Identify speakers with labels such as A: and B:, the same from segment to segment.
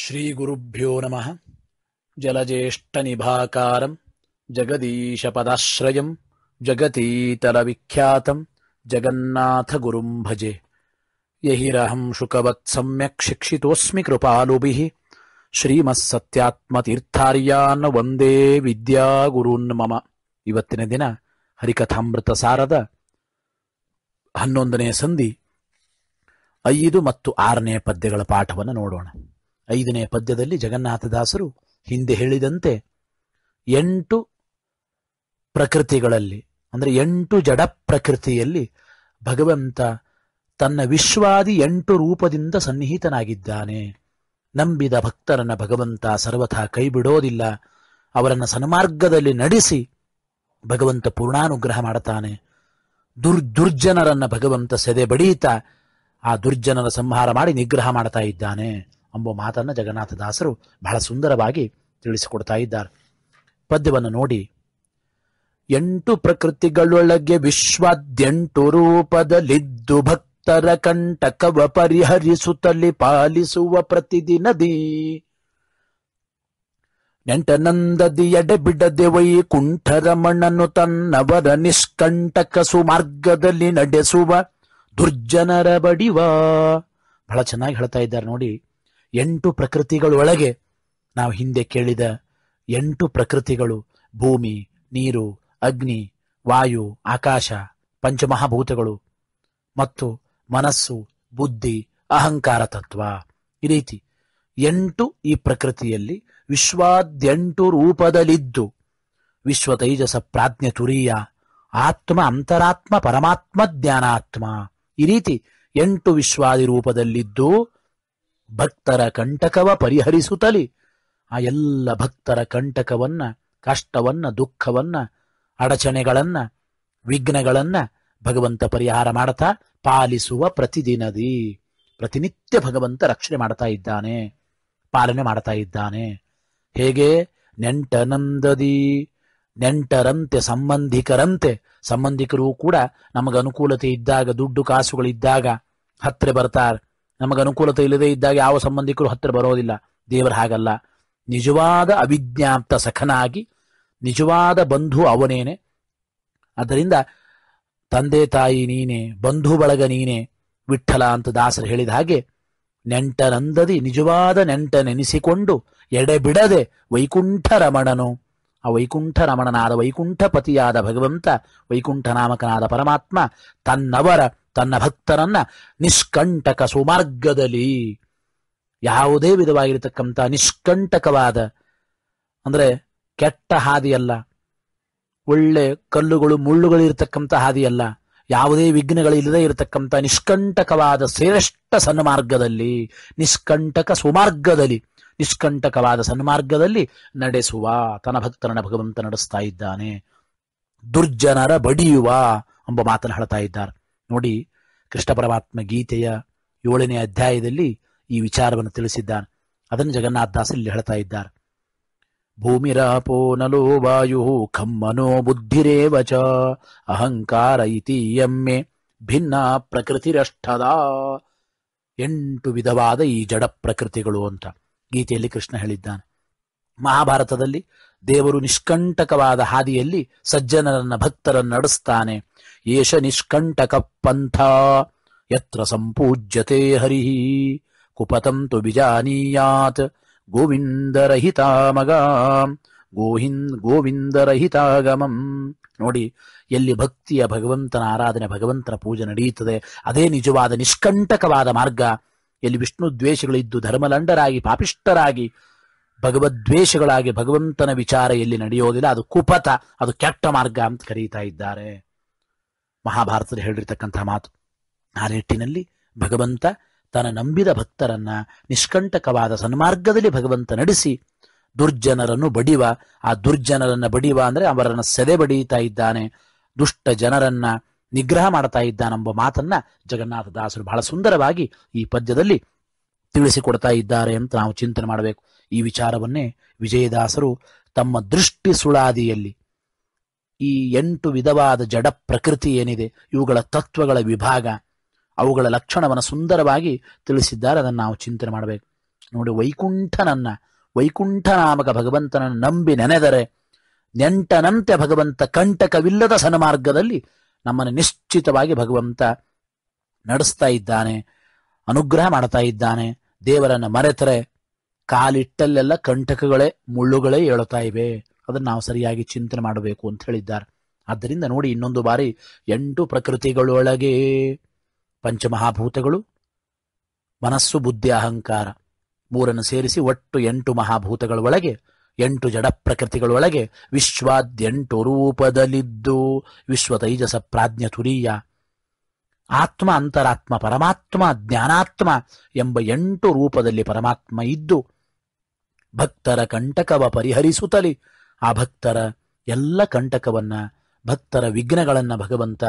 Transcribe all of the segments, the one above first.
A: ಶ್ರೀಗುರುಭ್ಯೋ ನಮಃ ಜಲಜೇಷ್ಠನಿಭಾಕಾರಂ ಜಗದೀಶ ಪದಾಶ್ರಯ ಜಗತೀತಲ ಜಗನ್ನಾಥ ಗುರುಂ ಭಜೆ ಯಹಿರಹಂ ಶುಕವತ್ ಸಮ್ಯಕ್ ಶಿಕ್ಷಿಸ್ ಕೃಪಾಲುಭಿ ಶ್ರೀಮಸ್ಸತ್ಯತ್ಮತೀರ್ಥಾರ್ಯನ್ ವಂದೇ ಮಮ ಇವತ್ತಿನ ದಿನ ಸಾರದ ಹನ್ನೊಂದನೇ ಸಂಧಿ ಐದು ಮತ್ತು ಆರನೇ ಪದ್ಯಗಳ ಪಾಠವನ್ನು ನೋಡೋಣ ಐದನೇ ಪದ್ಯದಲ್ಲಿ ಜಗನ್ನಾಥದಾಸರು ಹಿಂದೆ ಹೇಳಿದಂತೆ ಎಂಟು ಪ್ರಕೃತಿಗಳಲ್ಲಿ ಅಂದ್ರೆ ಎಂಟು ಜಡ ಪ್ರಕೃತಿಯಲ್ಲಿ ಭಗವಂತ ತನ್ನ ವಿಶ್ವಾದಿ ಎಂಟು ರೂಪದಿಂದ ಸನ್ನಿಹಿತನಾಗಿದ್ದಾನೆ ನಂಬಿದ ಭಕ್ತರನ್ನ ಭಗವಂತ ಸರ್ವಥಾ ಕೈ ಬಿಡೋದಿಲ್ಲ ಅವರನ್ನು ಸನ್ಮಾರ್ಗದಲ್ಲಿ ನಡೆಸಿ ಭಗವಂತ ಪೂರ್ಣಾನುಗ್ರಹ ಮಾಡುತ್ತಾನೆ ದುರ್ ದುರ್ಜನರನ್ನ ಭಗವಂತ ಸೆದೆ ಬಡೀತಾ ಆ ದುರ್ಜನರ ಸಂಹಾರ ಮಾಡಿ ನಿಗ್ರಹ ಮಾಡ್ತಾ ಇದ್ದಾನೆ ಎಂಬ ಮಾತನ್ನು ಜಗನ್ನಾಥದಾಸರು ಬಹಳ ಸುಂದರವಾಗಿ ತಿಳಿಸಿಕೊಡ್ತಾ ಇದ್ದಾರೆ ಪದ್ಯವನ್ನು ನೋಡಿ ಎಂಟು ಪ್ರಕೃತಿಗಳೊಳಗೆ ವಿಶ್ವಾದ್ಯಂಟು ರೂಪದಲ್ಲಿದ್ದು ಭಕ್ತರ ಕಂಟಕವ ಪರಿಹರಿಸುತ್ತಲಿ ಪಾಲಿಸುವ ಪ್ರತಿದಿನದಿ ನೆಂಟನಂದದಿ ಎಡೆಬಿಡದೆ ಮಣ್ಣನ್ನು ತನ್ನವರ ನಿಷ್ಕಂಟಕ ಸುಮಾರ್ಗದಲ್ಲಿ ನಡೆಸುವ ದುರ್ಜನರ ಬಡಿವ ಬಹಳ ಚೆನ್ನಾಗಿ ಹೇಳ್ತಾ ಇದ್ದಾರೆ ನೋಡಿ ಎಂಟು ಪ್ರಕೃತಿಗಳೊಳಗೆ ನಾವು ಹಿಂದೆ ಕೇಳಿದ ಎಂಟು ಪ್ರಕೃತಿಗಳು ಭೂಮಿ ನೀರು ಅಗ್ನಿ ವಾಯು ಆಕಾಶ ಪಂಚಮಹಾಭೂತಗಳು ಮತ್ತು ಮನಸ್ಸು ಬುದ್ಧಿ ಅಹಂಕಾರ ತತ್ವ ಈ ರೀತಿ ಎಂಟು ಈ ಪ್ರಕೃತಿಯಲ್ಲಿ ವಿಶ್ವಾದ್ಯಂಟು ರೂಪದಲ್ಲಿದ್ದು ವಿಶ್ವ ತೈಜಸ ಪ್ರಾಜ್ಞ ತುರಿಯ ಆತ್ಮ ಅಂತರಾತ್ಮ ಪರಮಾತ್ಮ ಜ್ಞಾನಾತ್ಮ ಈ ರೀತಿ ಎಂಟು ವಿಶ್ವಾದಿ ರೂಪದಲ್ಲಿದ್ದು ಭಕ್ತರ ಕಂಟಕವ ಪರಿಹರಿಸುತ್ತಲಿ ಆ ಎಲ್ಲ ಭಕ್ತರ ಕಂಟಕವನ್ನ ಕಷ್ಟವನ್ನ ದುಃಖವನ್ನ ಅಡಚಣೆಗಳನ್ನ ವಿಘ್ನಗಳನ್ನ ಭಗವಂತ ಪರಿಹಾರ ಮಾಡ್ತಾ ಪಾಲಿಸುವ ಪ್ರತಿದಿನದಿ ಪ್ರತಿನಿತ್ಯ ಭಗವಂತ ರಕ್ಷಣೆ ಮಾಡ್ತಾ ಇದ್ದಾನೆ ಪಾಲನೆ ಮಾಡ್ತಾ ಇದ್ದಾನೆ ಹೇಗೆ ನೆಂಟನಂದದಿ ನೆಂಟರಂತೆ ಸಂಬಂಧಿಕರಂತೆ ಸಂಬಂಧಿಕರು ಕೂಡ ನಮಗೆ ಅನುಕೂಲತೆ ಇದ್ದಾಗ ದುಡ್ಡು ಕಾಸುಗಳಿದ್ದಾಗ ಹತ್ತಿರ ಬರ್ತಾರೆ ನಮಗೆ ಅನುಕೂಲತೆ ಇಲ್ಲದೆ ಇದ್ದಾಗ ಯಾವ ಸಂಬಂಧಿಕರು ಹತ್ತಿರ ಬರೋದಿಲ್ಲ ದೇವರ ಹಾಗಲ್ಲ ನಿಜವಾದ ಅವಿಜ್ಞಾಪ್ತ ಸಖನಾಗಿ ನಿಜವಾದ ಬಂಧು ಅವನೇನೆ ಆದ್ದರಿಂದ ತಂದೆ ತಾಯಿ ನೀನೆ ಬಂಧು ಬಳಗ ನೀನೆ ವಿಠಲ ಅಂತ ದಾಸರು ಹೇಳಿದ ಹಾಗೆ ನೆಂಟನಂದದಿ ನಿಜವಾದ ನೆಂಟನೆನಿಸಿಕೊಂಡು ಎಡೆಬಿಡದೆ ವೈಕುಂಠ ರಮಣನು ಆ ವೈಕುಂಠ ರಮಣನಾದ ವೈಕುಂಠಪತಿಯಾದ ಭಗವಂತ ವೈಕುಂಠ ನಾಮಕನಾದ ಪರಮಾತ್ಮ ತನ್ನವರ ತನ್ನ ಭಕ್ತರನ್ನ ನಿಷ್ಕಂಟಕ ಸುಮಾರ್ಗದಲ್ಲಿ ಯಾವುದೇ ವಿಧವಾಗಿರತಕ್ಕಂಥ ನಿಷ್ಕಂಟಕವಾದ ಅಂದರೆ ಕೆಟ್ಟ ಹಾದಿಯಲ್ಲ ಒಳ್ಳೆ ಕಲ್ಲುಗಳು ಮುಳ್ಳುಗಳು ಇರತಕ್ಕಂಥ ಹಾದಿಯಲ್ಲ ಯಾವುದೇ ವಿಘ್ನಗಳಿಲ್ಲದೆ ಇರತಕ್ಕಂಥ ನಿಷ್ಕಂಟಕವಾದ ಶ್ರೇಷ್ಠ ಸನ್ಮಾರ್ಗದಲ್ಲಿ ನಿಷ್ಕಂಟಕ ಸುಮಾರ್ಗದಲ್ಲಿ ನಿಷ್ಕಂಟಕವಾದ ಸನ್ಮಾರ್ಗದಲ್ಲಿ ನಡೆಸುವ ತನ್ನ ಭಕ್ತರನ್ನ ಭಗವಂತ ನಡೆಸ್ತಾ ಇದ್ದಾನೆ ದುರ್ಜನರ ಬಡಿಯುವ ಎಂಬ ಮಾತನ್ನು ಹೇಳ್ತಾ ಇದ್ದಾರೆ ನೋಡಿ ಕೃಷ್ಣ ಪರಮಾತ್ಮ ಗೀತೆಯ ಏಳನೇ ಅಧ್ಯಾಯದಲ್ಲಿ ಈ ವಿಚಾರವನ್ನು ತಿಳಿಸಿದ್ದಾನೆ ಅದನ್ನು ಜಗನ್ನಾಥದಾಸ್ ಇಲ್ಲಿ ಹೇಳ್ತಾ ಇದ್ದಾರೆ ಭೂಮಿರಾಪೋ ನಲೋ ವಾಯು ಖಮ್ಮನೋ ಬುದ್ಧಿರೇವಚ ಅಹಂಕಾರ ಇತಿ ಎಮ್ಮೆ ಭಿನ್ನ ಪ್ರಕೃತಿರಷ್ಟದ ಎಂಟು ವಿಧವಾದ ಈ ಜಡ ಪ್ರಕೃತಿಗಳು ಅಂತ ಗೀತೆಯಲ್ಲಿ ಕೃಷ್ಣ ಹೇಳಿದ್ದಾನೆ ಮಹಾಭಾರತದಲ್ಲಿ ದೇವರು ನಿಷ್ಕಂಟಕವಾದ ಹಾದಿಯಲ್ಲಿ ಸಜ್ಜನರನ್ನ ಭಕ್ತರನ್ನು ನಡೆಸ್ತಾನೆ ಏಷ ನಿಷ್ಕಂಟಕ ಪಂಥ ಯತ್ರ ಸಂಪೂಜ್ಯತೆ ಹರಿ ತು ಬಿಜಾನೀಯಾತ್ ಗೋವಿಂದರಹಿತ ಮಗ ಗೋಹಿನ್ ಗೋವಿಂದರಹಿತಾಗಮಂ ನೋಡಿ ಎಲ್ಲಿ ಭಕ್ತಿಯ ಭಗವಂತನ ಆರಾಧನೆ ಭಗವಂತನ ಪೂಜೆ ನಡೆಯುತ್ತದೆ ಅದೇ ನಿಜವಾದ ನಿಷ್ಕಂಟಕವಾದ ಮಾರ್ಗ ಎಲ್ಲಿ ವಿಷ್ಣು ದ್ವೇಷಗಳಿದ್ದು ಧರ್ಮಲಂಡರಾಗಿ ಪಾಪಿಷ್ಟರಾಗಿ ಭಗವದ್ವೇಷಗಳಾಗಿ ಭಗವಂತನ ವಿಚಾರ ಎಲ್ಲಿ ನಡೆಯೋದಿಲ್ಲ ಅದು ಕುಪತ ಅದು ಕೆಟ್ಟ ಮಾರ್ಗ ಅಂತ ಕರೀತಾ ಇದ್ದಾರೆ ಮಹಾಭಾರತದಲ್ಲಿ ಹೇಳಿರ್ತಕ್ಕಂತಹ ಮಾತು ಆ ನಿಟ್ಟಿನಲ್ಲಿ ಭಗವಂತ ತನ್ನ ನಂಬಿದ ಭಕ್ತರನ್ನ ನಿಷ್ಕಂಟಕವಾದ ಸನ್ಮಾರ್ಗದಲ್ಲಿ ಭಗವಂತ ನಡೆಸಿ ದುರ್ಜನರನ್ನು ಬಡಿವ ಆ ದುರ್ಜನರನ್ನ ಬಡಿವ ಅಂದ್ರೆ ಅವರನ್ನು ಸೆದೆ ಬಡಿಯುತ್ತಾ ಇದ್ದಾನೆ ದುಷ್ಟ ಜನರನ್ನ ನಿಗ್ರಹ ಮಾಡ್ತಾ ಇದ್ದಾನೆಂಬ ಮಾತನ್ನ ಜಗನ್ನಾಥ ದಾಸರು ಬಹಳ ಸುಂದರವಾಗಿ ಈ ಪದ್ಯದಲ್ಲಿ ತಿಳಿಸಿಕೊಡ್ತಾ ಇದ್ದಾರೆ ಅಂತ ನಾವು ಚಿಂತನೆ ಮಾಡಬೇಕು ಈ ವಿಚಾರವನ್ನೇ ವಿಜಯದಾಸರು ತಮ್ಮ ದೃಷ್ಟಿ ಸುಳಾದಿಯಲ್ಲಿ ಈ ಎಂಟು ವಿಧವಾದ ಜಡ ಪ್ರಕೃತಿ ಏನಿದೆ ಇವುಗಳ ತತ್ವಗಳ ವಿಭಾಗ ಅವುಗಳ ಲಕ್ಷಣವನ್ನು ಸುಂದರವಾಗಿ ತಿಳಿಸಿದ್ದಾರೆ ಅದನ್ನು ನಾವು ಚಿಂತನೆ ಮಾಡಬೇಕು ನೋಡಿ ವೈಕುಂಠನನ್ನ ವೈಕುಂಠ ನಾಮಕ ಭಗವಂತನನ್ನು ನಂಬಿ ನೆನೆದರೆ ನೆಂಟನಂತೆ ಭಗವಂತ ಕಂಟಕವಿಲ್ಲದ ಸನ್ಮಾರ್ಗದಲ್ಲಿ ನಮ್ಮನ್ನು ನಿಶ್ಚಿತವಾಗಿ ಭಗವಂತ ನಡೆಸ್ತಾ ಇದ್ದಾನೆ ಅನುಗ್ರಹ ಮಾಡ್ತಾ ಇದ್ದಾನೆ ದೇವರನ್ನು ಮರೆತರೆ ಕಾಲಿಟ್ಟಲ್ಲೆಲ್ಲ ಕಂಟಕಗಳೇ ಮುಳ್ಳುಗಳೇ ಏಳುತ್ತಾ ಇವೆ ಅದನ್ನು ನಾವು ಸರಿಯಾಗಿ ಚಿಂತನೆ ಮಾಡಬೇಕು ಅಂತ ಹೇಳಿದ್ದಾರೆ ಆದ್ದರಿಂದ ನೋಡಿ ಇನ್ನೊಂದು ಬಾರಿ ಎಂಟು ಪ್ರಕೃತಿಗಳೊಳಗೆ ಪಂಚಮಹಾಭೂತಗಳು ಮನಸ್ಸು ಬುದ್ಧಿ ಅಹಂಕಾರ ಮೂರನ್ನು ಸೇರಿಸಿ ಒಟ್ಟು ಎಂಟು ಮಹಾಭೂತಗಳ ಒಳಗೆ ಎಂಟು ಜಡ ಪ್ರಕೃತಿಗಳೊಳಗೆ ವಿಶ್ವಾದ್ಯಂಟು ರೂಪದಲ್ಲಿದ್ದು ವಿಶ್ವ ತೈಜಸ ಪ್ರಾಜ್ಞ ತುರಿಯ ಆತ್ಮ ಅಂತರಾತ್ಮ ಪರಮಾತ್ಮ ಜ್ಞಾನಾತ್ಮ ಎಂಬ ಎಂಟು ರೂಪದಲ್ಲಿ ಪರಮಾತ್ಮ ಇದ್ದು ಭಕ್ತರ ಕಂಟಕವ ಪರಿಹರಿಸುತ್ತಲೇ ಆ ಭಕ್ತರ ಎಲ್ಲ ಕಂಟಕವನ್ನ ಭಕ್ತರ ವಿಘ್ನಗಳನ್ನ ಭಗವಂತ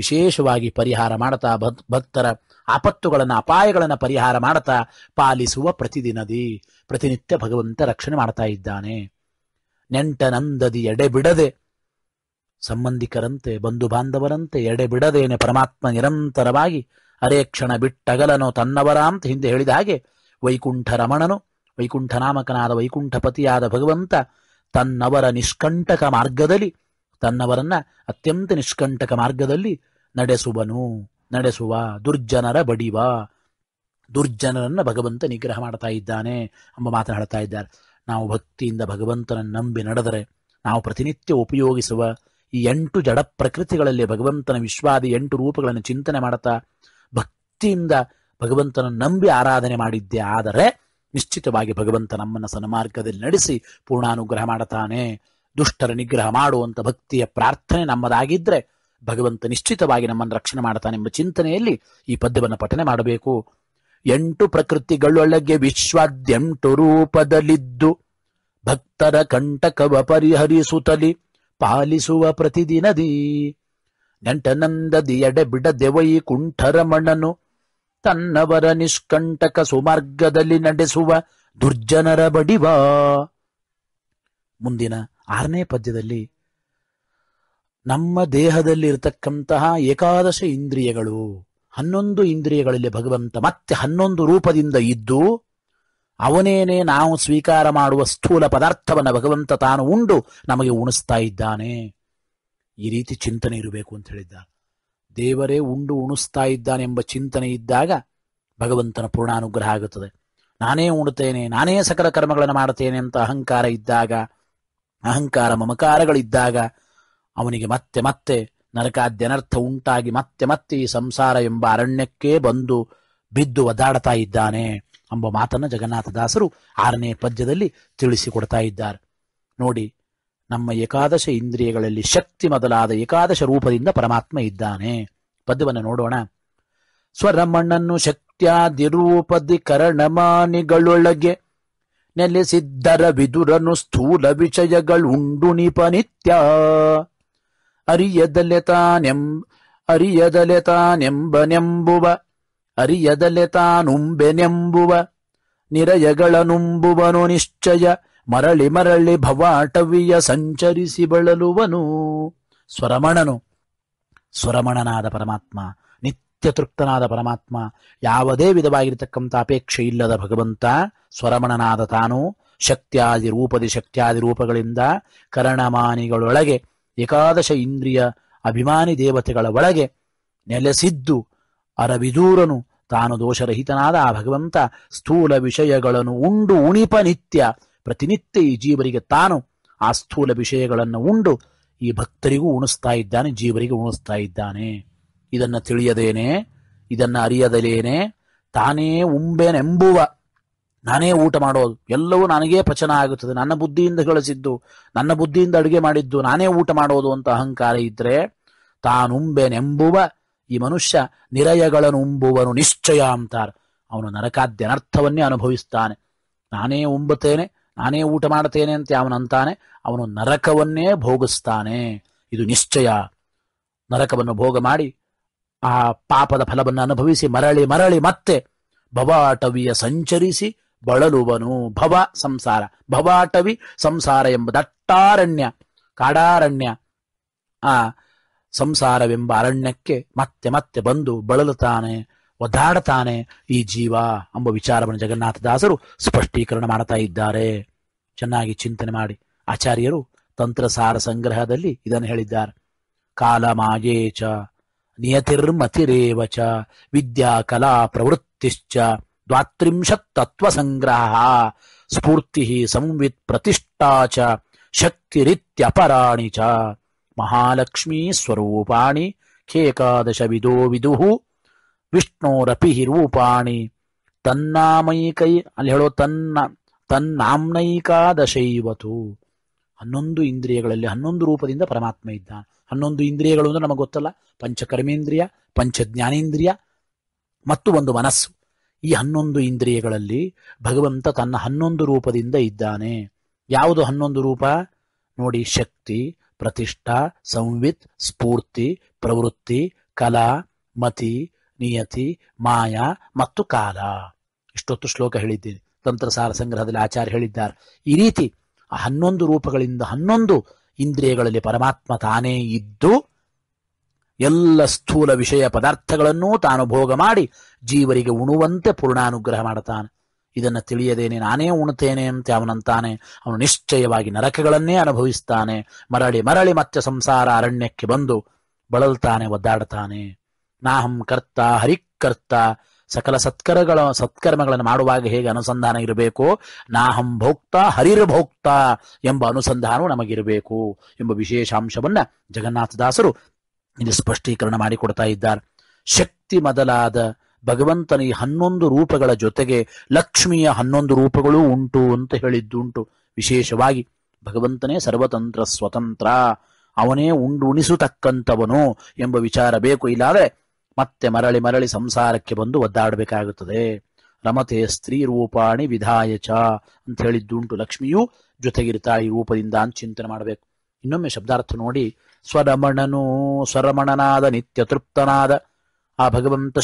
A: ವಿಶೇಷವಾಗಿ ಪರಿಹಾರ ಮಾಡ್ತಾ ಭಕ್ತರ ಆಪತ್ತುಗಳನ್ನ ಅಪಾಯಗಳನ್ನು ಪರಿಹಾರ ಮಾಡ್ತಾ ಪಾಲಿಸುವ ಪ್ರತಿದಿನದಿ ಪ್ರತಿನಿತ್ಯ ಭಗವಂತ ರಕ್ಷಣೆ ಮಾಡ್ತಾ ಇದ್ದಾನೆ ನೆಂಟನಂದದಿ ಬಿಡದೆ ಸಂಬಂಧಿಕರಂತೆ ಬಂಧು ಬಾಂಧವರಂತೆ ಎಡೆಬಿಡದೇನೆ ಪರಮಾತ್ಮ ನಿರಂತರವಾಗಿ ಅರೆ ಕ್ಷಣ ಬಿಟ್ಟಗಲನು ತನ್ನವರ ಅಂತ ಹಿಂದೆ ಹೇಳಿದ ಹಾಗೆ ವೈಕುಂಠ ರಮಣನು ವೈಕುಂಠ ನಾಮಕನಾದ ವೈಕುಂಠಪತಿಯಾದ ಭಗವಂತ ತನ್ನವರ ನಿಷ್ಕಂಟಕ ಮಾರ್ಗದಲ್ಲಿ ತನ್ನವರನ್ನ ಅತ್ಯಂತ ನಿಷ್ಕಂಟಕ ಮಾರ್ಗದಲ್ಲಿ ನಡೆಸುವನು ನಡೆಸುವ ದುರ್ಜನರ ಬಡಿವ ದುರ್ಜನರನ್ನ ಭಗವಂತ ನಿಗ್ರಹ ಮಾಡ್ತಾ ಇದ್ದಾನೆ ಎಂಬ ಮಾತನಾಡ್ತಾ ಇದ್ದಾರೆ ನಾವು ಭಕ್ತಿಯಿಂದ ಭಗವಂತನನ್ನು ನಂಬಿ ನಡೆದರೆ ನಾವು ಪ್ರತಿನಿತ್ಯ ಉಪಯೋಗಿಸುವ ಈ ಎಂಟು ಜಡ ಪ್ರಕೃತಿಗಳಲ್ಲಿ ಭಗವಂತನ ವಿಶ್ವಾದಿ ಎಂಟು ರೂಪಗಳನ್ನು ಚಿಂತನೆ ಮಾಡುತ್ತಾ ಭಕ್ತಿಯಿಂದ ಭಗವಂತನ ನಂಬಿ ಆರಾಧನೆ ಮಾಡಿದ್ದೆ ಆದರೆ ನಿಶ್ಚಿತವಾಗಿ ಭಗವಂತ ನಮ್ಮನ್ನ ಸನ್ಮಾರ್ಗದಲ್ಲಿ ನಡೆಸಿ ಪೂರ್ಣಾನುಗ್ರಹ ಮಾಡುತ್ತಾನೆ ದುಷ್ಟರ ನಿಗ್ರಹ ಮಾಡುವಂತ ಭಕ್ತಿಯ ಪ್ರಾರ್ಥನೆ ನಮ್ಮದಾಗಿದ್ರೆ ಭಗವಂತ ನಿಶ್ಚಿತವಾಗಿ ನಮ್ಮನ್ನು ರಕ್ಷಣೆ ಎಂಬ ಚಿಂತನೆಯಲ್ಲಿ ಈ ಪದ್ಯವನ್ನು ಪಠನೆ ಮಾಡಬೇಕು ಎಂಟು ಪ್ರಕೃತಿಗಳೊಳಗೆ ವಿಶ್ವಾದ್ಯಂಟು ರೂಪದಲ್ಲಿದ್ದು ಭಕ್ತರ ಕಂಟಕವ ಪರಿಹರಿಸುತ್ತಲಿ ಪಾಲಿಸುವ ಪ್ರತಿದಿನದಿ ನೆಂಟನಂದದಿ ಕುಂಠರ ಮಣ್ಣನು ತನ್ನವರ ನಿಷ್ಕಂಟಕ ಸುಮಾರ್ಗದಲ್ಲಿ ನಡೆಸುವ ದುರ್ಜನರ ಬಡಿವ ಮುಂದಿನ ಆರನೇ ಪದ್ಯದಲ್ಲಿ ನಮ್ಮ ದೇಹದಲ್ಲಿ ಇರತಕ್ಕಂತಹ ಏಕಾದಶ ಇಂದ್ರಿಯಗಳು ಹನ್ನೊಂದು ಇಂದ್ರಿಯಗಳಲ್ಲಿ ಭಗವಂತ ಮತ್ತೆ ಹನ್ನೊಂದು ರೂಪದಿಂದ ಇದ್ದು ಅವನೇನೇ ನಾವು ಸ್ವೀಕಾರ ಮಾಡುವ ಸ್ಥೂಲ ಪದಾರ್ಥವನ್ನು ಭಗವಂತ ತಾನು ಉಂಡು ನಮಗೆ ಉಣಿಸ್ತಾ ಇದ್ದಾನೆ ಈ ರೀತಿ ಚಿಂತನೆ ಇರಬೇಕು ಅಂತ ಹೇಳಿದ್ದಾರೆ ದೇವರೇ ಉಂಡು ಉಣಿಸ್ತಾ ಇದ್ದಾನೆಂಬ ಚಿಂತನೆ ಇದ್ದಾಗ ಭಗವಂತನ ಪೂರ್ಣಾನುಗ್ರಹ ಆಗುತ್ತದೆ ನಾನೇ ಉಣ್ತೇನೆ ನಾನೇ ಸಕಲ ಕರ್ಮಗಳನ್ನು ಮಾಡುತ್ತೇನೆ ಅಂತ ಅಹಂಕಾರ ಇದ್ದಾಗ ಅಹಂಕಾರ ಮಮಕಾರಗಳಿದ್ದಾಗ ಅವನಿಗೆ ಮತ್ತೆ ಮತ್ತೆ ನರಕಾದ್ಯನರ್ಥ ಉಂಟಾಗಿ ಮತ್ತೆ ಮತ್ತೆ ಈ ಸಂಸಾರ ಎಂಬ ಅರಣ್ಯಕ್ಕೆ ಬಂದು ಬಿದ್ದು ಒದ್ದಾಡ್ತಾ ಇದ್ದಾನೆ ಎಂಬ ಮಾತನ್ನು ಜಗನ್ನಾಥದಾಸರು ಆರನೇ ಪದ್ಯದಲ್ಲಿ ತಿಳಿಸಿಕೊಡ್ತಾ ಇದ್ದಾರೆ ನೋಡಿ ನಮ್ಮ ಏಕಾದಶ ಇಂದ್ರಿಯಗಳಲ್ಲಿ ಶಕ್ತಿ ಮೊದಲಾದ ಏಕಾದಶ ರೂಪದಿಂದ ಪರಮಾತ್ಮ ಇದ್ದಾನೆ ಪದ್ಯವನ್ನು ನೋಡೋಣ ಸ್ವರಮಣ್ಣನ್ನು ಶಕ್ತ್ಯಾದಿರೂಪದಿ ಕರಣಮಾನಿಗಳೊಳಗೆ ನೆಲೆಸಿದ್ದರ ವಿದುರನು ಸ್ಥೂಲ ವಿಷಯಗಳುಂಡು ನಿಪನಿತ್ಯ ಅರಿಯದಲೆ ತಾನೆಂ ಅರಿಯದಲೆ ತಾನೆಂಬನೆಂಬುವ ಅರಿಯದಲೆ ತಾನುಂಬೆನೆಂಬುವ ನಿರಯಗಳನುಂಬುವನು ನಿಶ್ಚಯ ಮರಳಿ ಮರಳಿ ಭವಾಟವಿಯ ಸಂಚರಿಸಿ ಬಳಲುವನು ಸ್ವರಮಣನು ಸ್ವರಮಣನಾದ ಪರಮಾತ್ಮ ನಿತ್ಯ ತೃಪ್ತನಾದ ಪರಮಾತ್ಮ ಯಾವುದೇ ವಿಧವಾಗಿರತಕ್ಕಂಥ ಅಪೇಕ್ಷೆ ಇಲ್ಲದ ಭಗವಂತ ಸ್ವರಮಣನಾದ ತಾನು ಶಕ್ತಿಯಾದಿ ರೂಪದಿ ಶಕ್ತಿಯಾದಿ ರೂಪಗಳಿಂದ ಕರಣಮಾನಿಗಳೊಳಗೆ ಏಕಾದಶ ಇಂದ್ರಿಯ ಅಭಿಮಾನಿ ದೇವತೆಗಳ ಒಳಗೆ ನೆಲೆಸಿದ್ದು ಅರವಿದೂರನು ತಾನು ದೋಷರಹಿತನಾದ ಆ ಭಗವಂತ ಸ್ಥೂಲ ವಿಷಯಗಳನ್ನು ಉಂಡು ಉಣಿಪ ನಿತ್ಯ ಪ್ರತಿನಿತ್ಯ ಈ ಜೀವರಿಗೆ ತಾನು ಆ ಸ್ಥೂಲ ವಿಷಯಗಳನ್ನು ಉಂಡು ಈ ಭಕ್ತರಿಗೂ ಉಣಿಸ್ತಾ ಇದ್ದಾನೆ ಜೀವರಿಗೆ ಉಣಿಸ್ತಾ ಇದ್ದಾನೆ ಇದನ್ನು ತಿಳಿಯದೇನೆ ಇದನ್ನು ಅರಿಯದಲೇನೆ ತಾನೇ ಉಂಬೇನೆಂಬುವ ನಾನೇ ಊಟ ಮಾಡೋದು ಎಲ್ಲವೂ ನನಗೇ ಪಚನ ಆಗುತ್ತದೆ ನನ್ನ ಬುದ್ಧಿಯಿಂದ ಗಳಿಸಿದ್ದು ನನ್ನ ಬುದ್ಧಿಯಿಂದ ಅಡುಗೆ ಮಾಡಿದ್ದು ನಾನೇ ಊಟ ಮಾಡೋದು ಅಂತ ಅಹಂಕಾರ ಇದ್ರೆ ತಾನುಂಬೆನೆಂಬುವ ಈ ಮನುಷ್ಯ ನಿರಯಗಳನ್ನು ಉಂಬುವನು ನಿಶ್ಚಯ ಅಂತಾರೆ ಅವನು ನರಕಾದ್ಯನರ್ಥವನ್ನೇ ಅನುಭವಿಸ್ತಾನೆ ನಾನೇ ಉಂಬುತ್ತೇನೆ ನಾನೇ ಊಟ ಮಾಡುತ್ತೇನೆ ಅಂತ ಅವನಂತಾನೆ ಅವನು ನರಕವನ್ನೇ ಭೋಗಿಸ್ತಾನೆ ಇದು ನಿಶ್ಚಯ ನರಕವನ್ನು ಭೋಗ ಮಾಡಿ ಆ ಪಾಪದ ಫಲವನ್ನು ಅನುಭವಿಸಿ ಮರಳಿ ಮರಳಿ ಮತ್ತೆ ಭವಾಟವಿಯ ಸಂಚರಿಸಿ ಬಳಲುವನು ಭವ ಸಂಸಾರ ಭವಾಟವಿ ಸಂಸಾರ ಎಂಬ ದಟ್ಟಾರಣ್ಯ ಕಾಡಾರಣ್ಯ ಆ ಸಂಸಾರವೆಂಬ ಅರಣ್ಯಕ್ಕೆ ಮತ್ತೆ ಮತ್ತೆ ಬಂದು ಬಳಲುತ್ತಾನೆ ಒದ್ದಾಡತಾನೆ ಈ ಜೀವ ಎಂಬ ವಿಚಾರವನ್ನು ಜಗನ್ನಾಥದಾಸರು ಸ್ಪಷ್ಟೀಕರಣ ಮಾಡ್ತಾ ಇದ್ದಾರೆ ಚೆನ್ನಾಗಿ ಚಿಂತನೆ ಮಾಡಿ ಆಚಾರ್ಯರು ತಂತ್ರಸಾರ ಸಂಗ್ರಹದಲ್ಲಿ ಇದನ್ನು ಹೇಳಿದ್ದಾರೆ ಕಾಲ ಮಾಯೇಚ ನಿಯತಿರ್ಮತಿರೇವ ಚ ವಿದ್ಯಾ ಕಲಾ ಪ್ರವೃತ್ತಿಶ್ಚ ದ್ವಾತ್ರಿಂಶತ್ ತತ್ವ ಸಂಗ್ರಹ ಸ್ಫೂರ್ತಿ ಸಂವಿತ್ ಪ್ರತಿಷ್ಠಾ ಚ ರೀತ್ಯಪರಾಣಿ ಚ ಮಹಾಲಕ್ಷ್ಮೀ ಸ್ವರೂಪಾಣಿ ಖೇಕಾದಶ ವಿದೋ ವಿದುಹು ವಿಷ್ಣೋರಪಿ ರೂಪಾಣಿ ತನ್ನಾಮೈಕೈ ಅಲ್ಲಿ ಹೇಳೋ ತನ್ನ ತನ್ನಾಮ್ನೈಕಾದಶೈವತು ಹನ್ನೊಂದು ಇಂದ್ರಿಯಗಳಲ್ಲಿ ಹನ್ನೊಂದು ರೂಪದಿಂದ ಪರಮಾತ್ಮ ಇದ್ದಾನೆ ಹನ್ನೊಂದು ಇಂದ್ರಿಯಗಳು ಅಂದ್ರೆ ನಮಗೆ ಗೊತ್ತಲ್ಲ ಪಂಚಕರ್ಮೇಂದ್ರಿಯ ಕರ್ಮೇಂದ್ರಿಯ ಪಂಚ ಮತ್ತು ಒಂದು ಮನಸ್ಸು ಈ ಹನ್ನೊಂದು ಇಂದ್ರಿಯಗಳಲ್ಲಿ ಭಗವಂತ ತನ್ನ ಹನ್ನೊಂದು ರೂಪದಿಂದ ಇದ್ದಾನೆ ಯಾವುದು ಹನ್ನೊಂದು ರೂಪ ನೋಡಿ ಶಕ್ತಿ ಪ್ರತಿಷ್ಠಾ ಸಂವಿತ್ ಸ್ಫೂರ್ತಿ ಪ್ರವೃತ್ತಿ ಕಲಾ ಮತಿ ನಿಯತಿ ಮಾಯಾ ಮತ್ತು ಕಾಲ ಇಷ್ಟೊತ್ತು ಶ್ಲೋಕ ಹೇಳಿದ್ದೀನಿ ತಂತ್ರಸಾರ ಸಂಗ್ರಹದಲ್ಲಿ ಆಚಾರ್ಯ ಹೇಳಿದ್ದಾರೆ ಈ ರೀತಿ ಹನ್ನೊಂದು ರೂಪಗಳಿಂದ ಹನ್ನೊಂದು ಇಂದ್ರಿಯಗಳಲ್ಲಿ ಪರಮಾತ್ಮ ತಾನೇ ಇದ್ದು ಎಲ್ಲ ಸ್ಥೂಲ ವಿಷಯ ಪದಾರ್ಥಗಳನ್ನೂ ತಾನು ಭೋಗ ಮಾಡಿ ಜೀವರಿಗೆ ಉಣುವಂತೆ ಪೂರ್ಣಾನುಗ್ರಹ ಮಾಡುತ್ತಾನೆ ಇದನ್ನು ತಿಳಿಯದೇನೆ ನಾನೇ ಉಣುತ್ತೇನೆ ಅಂತ ಅವನಂತಾನೆ ಅವನು ನಿಶ್ಚಯವಾಗಿ ನರಕಗಳನ್ನೇ ಅನುಭವಿಸ್ತಾನೆ ಮರಳಿ ಮರಳಿ ಮತ್ತೆ ಸಂಸಾರ ಅರಣ್ಯಕ್ಕೆ ಬಂದು ಬಳಲ್ತಾನೆ ಒದ್ದಾಡ್ತಾನೆ ನಾಹಂ ಕರ್ತ ಹರಿಕರ್ತ ಸಕಲ ಸತ್ಕರಗಳ ಸತ್ಕರ್ಮಗಳನ್ನು ಮಾಡುವಾಗ ಹೇಗೆ ಅನುಸಂಧಾನ ಇರಬೇಕು ನಾಹಂ ಭೋಕ್ತ ಹರಿರ್ಭೋಕ್ತ ಎಂಬ ಅನುಸಂಧಾನವು ನಮಗಿರಬೇಕು ಎಂಬ ವಿಶೇಷಾಂಶವನ್ನ ಜಗನ್ನಾಥದಾಸರು ಇಲ್ಲಿ ಸ್ಪಷ್ಟೀಕರಣ ಮಾಡಿಕೊಡ್ತಾ ಇದ್ದಾರೆ ಶಕ್ತಿ ಮೊದಲಾದ ಭಗವಂತನ ಈ ಹನ್ನೊಂದು ರೂಪಗಳ ಜೊತೆಗೆ ಲಕ್ಷ್ಮಿಯ ಹನ್ನೊಂದು ರೂಪಗಳೂ ಉಂಟು ಅಂತ ಹೇಳಿದ್ದುಂಟು ವಿಶೇಷವಾಗಿ ಭಗವಂತನೇ ಸರ್ವತಂತ್ರ ಸ್ವತಂತ್ರ ಅವನೇ ಉಂಡು ಉಣಿಸುತಕ್ಕಂಥವನು ಎಂಬ ವಿಚಾರ ಬೇಕು ಇಲ್ಲಾದ್ರೆ ಮತ್ತೆ ಮರಳಿ ಮರಳಿ ಸಂಸಾರಕ್ಕೆ ಬಂದು ಒದ್ದಾಡಬೇಕಾಗುತ್ತದೆ ರಮತೆ ಸ್ತ್ರೀ ರೂಪಾಣಿ ವಿಧಾಯಚ ಅಂತ ಹೇಳಿದ್ದುಂಟು ಲಕ್ಷ್ಮಿಯು ಜೊತೆಗಿರ್ತಾ ಈ ರೂಪದಿಂದ ಅಂತ ಚಿಂತನೆ ಮಾಡಬೇಕು ಇನ್ನೊಮ್ಮೆ ಶಬ್ದಾರ್ಥ ನೋಡಿ ಸ್ವರಮಣನೂ ಸ್ವರಮಣನಾದ ನಿತ್ಯ ತೃಪ್ತನಾದ ಆ ಭಗವಂತ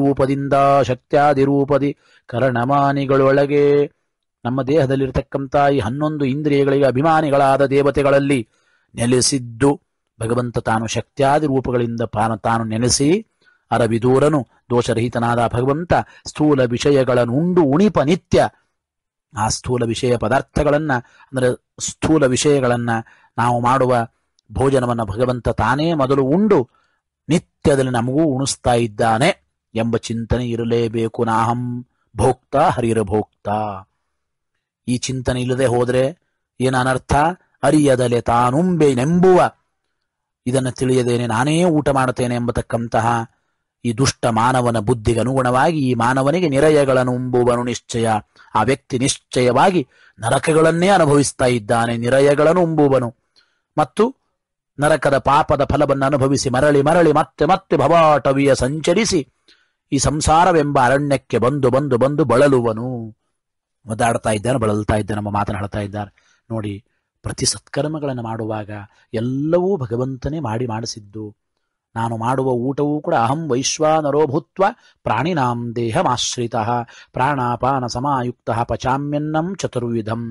A: ರೂಪದಿಂದ ಶಕ್ತ್ಯಾದಿ ರೂಪದಿ ಕರಣಮಾನಿಗಳೊಳಗೆ ನಮ್ಮ ದೇಹದಲ್ಲಿರತಕ್ಕಂಥ ಈ ಹನ್ನೊಂದು ಇಂದ್ರಿಯಗಳಿಗೆ ಅಭಿಮಾನಿಗಳಾದ ದೇವತೆಗಳಲ್ಲಿ ನೆಲೆಸಿದ್ದು ಭಗವಂತ ತಾನು ಶಕ್ತ್ಯಾದಿ ರೂಪಗಳಿಂದ ತಾನು ನೆನೆಸಿ ಅರವಿದೂರನು ದೋಷರಹಿತನಾದ ಭಗವಂತ ಸ್ಥೂಲ ವಿಷಯಗಳನ್ನುಂಡು ಉಣಿಪ ನಿತ್ಯ ಆ ಸ್ಥೂಲ ವಿಷಯ ಪದಾರ್ಥಗಳನ್ನು ಅಂದರೆ ಸ್ಥೂಲ ವಿಷಯಗಳನ್ನು ನಾವು ಮಾಡುವ ಭೋಜನವನ್ನು ಭಗವಂತ ತಾನೇ ಮೊದಲು ಉಂಡು ನಿತ್ಯದಲ್ಲಿ ನಮಗೂ ಉಣಿಸ್ತಾ ಇದ್ದಾನೆ ಎಂಬ ಚಿಂತನೆ ಇರಲೇಬೇಕು ನಾಹಂ ಭೋಕ್ತಾ ಭೋಕ್ತ ಈ ಚಿಂತನೆ ಇಲ್ಲದೆ ಹೋದರೆ ಏನ ಅನರ್ಥ ಅರಿಯದಲೆ ತಾನುಂಬೆ ನೆಂಬುವ ಇದನ್ನು ತಿಳಿಯದೇನೆ ನಾನೇ ಊಟ ಮಾಡುತ್ತೇನೆ ಎಂಬತಕ್ಕಂತಹ ಈ ದುಷ್ಟ ಮಾನವನ ಬುದ್ಧಿಗನುಗುಣವಾಗಿ ಈ ಮಾನವನಿಗೆ ನಿರಯಗಳನ್ನುಂಬುವನು ನಿಶ್ಚಯ ಆ ವ್ಯಕ್ತಿ ನಿಶ್ಚಯವಾಗಿ ನರಕಗಳನ್ನೇ ಅನುಭವಿಸ್ತಾ ಇದ್ದಾನೆ ನಿರಯಗಳನ್ನು ಉಂಬುವನು ಮತ್ತು ನರಕದ ಪಾಪದ ಫಲವನ್ನು ಅನುಭವಿಸಿ ಮರಳಿ ಮರಳಿ ಮತ್ತೆ ಮತ್ತೆ ಭವಾಟವಿಯ ಸಂಚರಿಸಿ ಈ ಸಂಸಾರವೆಂಬ ಅರಣ್ಯಕ್ಕೆ ಬಂದು ಬಂದು ಬಂದು ಬಳಲುವನು ಒದ್ದಾಡ್ತಾ ಇದ್ದಾನೆ ಬಳಲ್ತಾ ಇದ್ದಾನೆ ನಮ್ಮ ಮಾತನಾಡ್ತಾ ಇದ್ದಾರೆ ನೋಡಿ ಪ್ರತಿ ಸತ್ಕರ್ಮಗಳನ್ನು ಮಾಡುವಾಗ ಎಲ್ಲವೂ ಭಗವಂತನೇ ಮಾಡಿ ಮಾಡಿಸಿದ್ದು ನಾನು ಮಾಡುವ ಊಟವೂ ಕೂಡ ಅಹಂ ವೈಶ್ವಾನರೋಭೂತ್ವ ಪ್ರಾಣಿನಾಂ ದೇಹಮಾಶ್ರಿತಃ ಪ್ರಾಣಾಪಾನ ಸಮಾಯುಕ್ತ ಪಚಾಮ್ಯನ್ನಂ ಚತುರ್ವಿಧಂ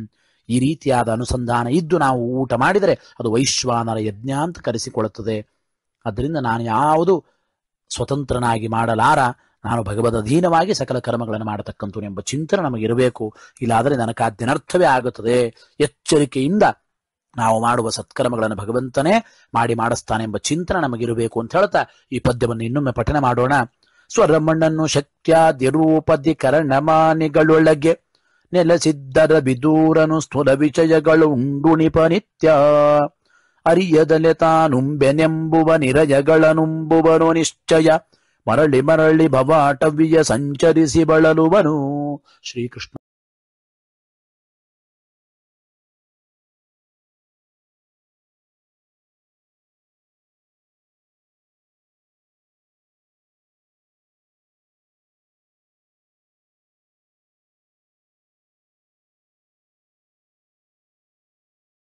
A: ಈ ರೀತಿಯಾದ ಅನುಸಂಧಾನ ಇದ್ದು ನಾವು ಊಟ ಮಾಡಿದರೆ ಅದು ವೈಶ್ವಾನರ ಯಜ್ಞ ಅಂತ ಕರೆಸಿಕೊಳ್ಳುತ್ತದೆ ಅದರಿಂದ ನಾನು ಯಾವುದು ಸ್ವತಂತ್ರನಾಗಿ ಮಾಡಲಾರ ನಾನು ಭಗವದ್ ಅಧೀನವಾಗಿ ಸಕಲ ಕರ್ಮಗಳನ್ನು ಮಾಡತಕ್ಕಂಥ ಎಂಬ ಚಿಂತನೆ ನಮಗಿರಬೇಕು ಇಲ್ಲಾದರೆ ನನಗೆ ಆಗುತ್ತದೆ ಎಚ್ಚರಿಕೆಯಿಂದ ನಾವು ಮಾಡುವ ಸತ್ಕರ್ಮಗಳನ್ನು ಭಗವಂತನೇ ಮಾಡಿ ಎಂಬ ಚಿಂತನೆ ನಮಗಿರಬೇಕು ಅಂತ ಹೇಳ್ತಾ ಈ ಪದ್ಯವನ್ನು ಇನ್ನೊಮ್ಮೆ ಪಠನೆ ಮಾಡೋಣ ಸ್ವರಮಣ್ಣನ್ನು ಕರ್ಣಮಾನಿಗಳೊಳಗೆ ನೆಲೆಸಿದ್ದರ ಬಿದೂರನು ಸ್ಥೂಲ ವಿಷಯಗಳು ಉಂಡು ನಿಪನಿತ್ಯ ಅರಿಯದಲೆ ತಾನುಂಬೆನೆಂಬುವ ನಿರಯಗಳನುಂಬುವನು ನಿಶ್ಚಯ ಮರಳಿ ಮರಳಿ ಭವಾಟವ್ಯ ಸಂಚರಿಸಿ ಬಳಲುವನು ಶ್ರೀಕೃಷ್ಣ